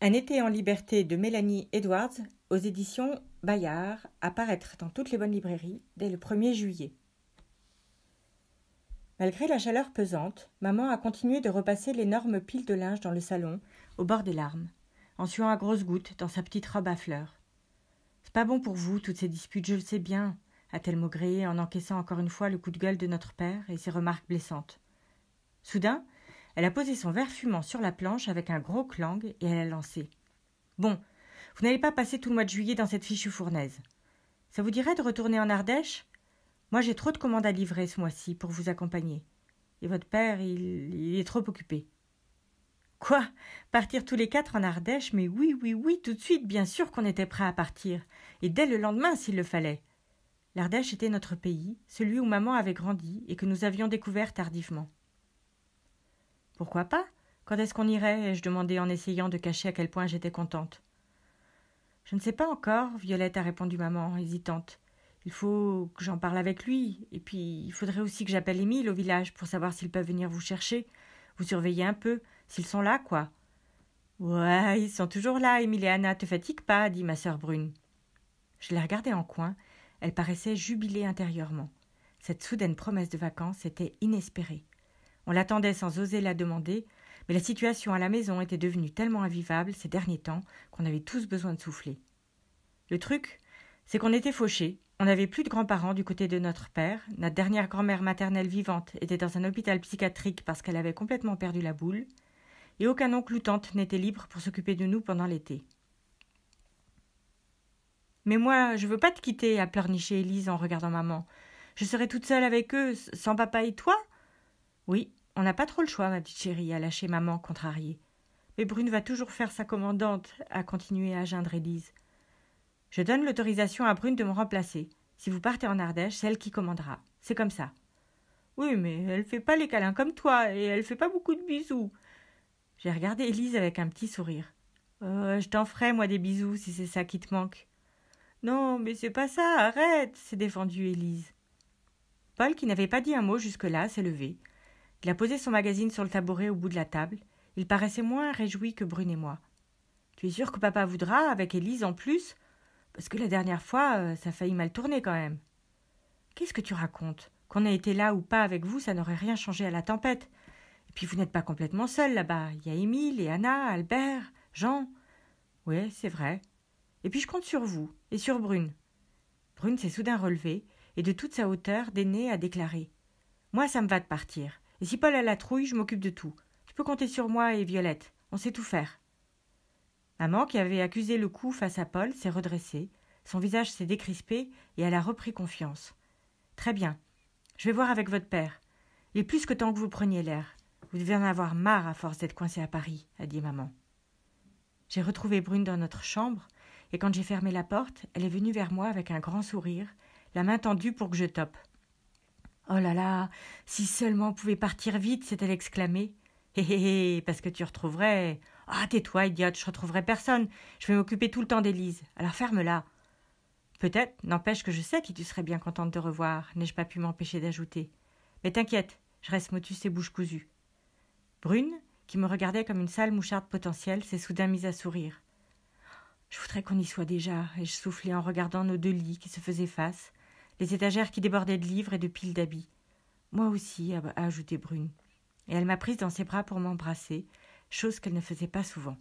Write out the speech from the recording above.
Un été en liberté de Mélanie Edwards aux éditions Bayard, paraître dans toutes les bonnes librairies dès le 1er juillet. Malgré la chaleur pesante, maman a continué de repasser l'énorme pile de linge dans le salon, au bord des larmes, en suant à grosses gouttes dans sa petite robe à fleurs. C'est pas bon pour vous, toutes ces disputes, je le sais bien, a-t-elle maugréé en encaissant encore une fois le coup de gueule de notre père et ses remarques blessantes. Soudain, elle a posé son verre fumant sur la planche avec un gros clang et elle a lancé. Bon, vous n'allez pas passer tout le mois de juillet dans cette fichue fournaise. Ça vous dirait de retourner en Ardèche Moi, j'ai trop de commandes à livrer ce mois-ci pour vous accompagner. Et votre père, il, il est trop occupé. Quoi Partir tous les quatre en Ardèche Mais oui, oui, oui, tout de suite, bien sûr qu'on était prêts à partir. Et dès le lendemain, s'il le fallait. L'Ardèche était notre pays, celui où maman avait grandi et que nous avions découvert tardivement. Pourquoi pas Quand est-ce qu'on irait ai-je demandé en essayant de cacher à quel point j'étais contente. Je ne sais pas encore, Violette a répondu maman, hésitante. Il faut que j'en parle avec lui, et puis il faudrait aussi que j'appelle Émile au village pour savoir s'ils peuvent venir vous chercher. Vous surveiller un peu, s'ils sont là, quoi. Ouais, ils sont toujours là, Émile et Anna, te fatigue pas, dit ma sœur brune. Je la regardais en coin, elle paraissait jubilée intérieurement. Cette soudaine promesse de vacances était inespérée. On l'attendait sans oser la demander, mais la situation à la maison était devenue tellement invivable ces derniers temps qu'on avait tous besoin de souffler. Le truc, c'est qu'on était fauchés, on n'avait plus de grands-parents du côté de notre père, notre dernière grand-mère maternelle vivante était dans un hôpital psychiatrique parce qu'elle avait complètement perdu la boule, et aucun oncle ou tante n'était libre pour s'occuper de nous pendant l'été. Mais moi, je veux pas te quitter, a pleurniché Elise en regardant maman. Je serai toute seule avec eux, sans papa et toi oui, on n'a pas trop le choix, ma petite chérie, a lâché maman contrariée. Mais Brune va toujours faire sa commandante, a continué à geindre Élise. Je donne l'autorisation à Brune de me remplacer. Si vous partez en Ardèche, c'est elle qui commandera. C'est comme ça. Oui, mais elle fait pas les câlins comme toi, et elle fait pas beaucoup de bisous. J'ai regardé Élise avec un petit sourire. Euh, je t'en ferai, moi, des bisous, si c'est ça qui te manque. Non, mais c'est pas ça, arrête, s'est défendue Élise. Paul, qui n'avait pas dit un mot jusque-là, s'est levé. Il a posé son magazine sur le tabouret au bout de la table. Il paraissait moins réjoui que Brune et moi. Tu es sûr que papa voudra, avec Élise en plus Parce que la dernière fois, euh, ça a failli mal tourner quand même. Qu'est-ce que tu racontes Qu'on ait été là ou pas avec vous, ça n'aurait rien changé à la tempête. Et puis vous n'êtes pas complètement seul là-bas. Il y a Émile et Anna, Albert, Jean. Oui, c'est vrai. Et puis je compte sur vous et sur Brune. Brune s'est soudain relevée et de toute sa hauteur, d'aînée, a déclaré Moi, ça me va de partir si Paul a la trouille, je m'occupe de tout. Tu peux compter sur moi et Violette. On sait tout faire. Maman, qui avait accusé le coup face à Paul, s'est redressée. Son visage s'est décrispé et elle a repris confiance. Très bien. Je vais voir avec votre père. Il est plus que temps que vous preniez l'air. Vous devez en avoir marre à force d'être coincé à Paris, a dit maman. J'ai retrouvé Brune dans notre chambre, et quand j'ai fermé la porte, elle est venue vers moi avec un grand sourire, la main tendue pour que je tope. Oh là là, si seulement on pouvait partir vite, s'est-elle exclamée. Hé hé hé, parce que tu retrouverais. Ah, tais-toi, idiote, je retrouverai personne. Je vais m'occuper tout le temps d'Élise. Alors ferme-la. Peut-être, n'empêche que je sais qui tu serais bien contente de revoir, n'ai-je pas pu m'empêcher d'ajouter. Mais t'inquiète, je reste motus et bouche cousue. Brune, qui me regardait comme une sale moucharde potentielle, s'est soudain mise à sourire. Je voudrais qu'on y soit déjà, Et je soufflé en regardant nos deux lits qui se faisaient face, les étagères qui débordaient de livres et de piles d'habits. Moi aussi, a, ajouté Brune. Et elle m'a prise dans ses bras pour m'embrasser, chose qu'elle ne faisait pas souvent.